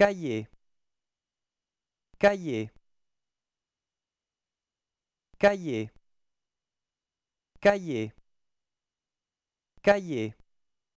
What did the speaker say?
Cahier. Cahier. Cahier. Cahier. Cahier.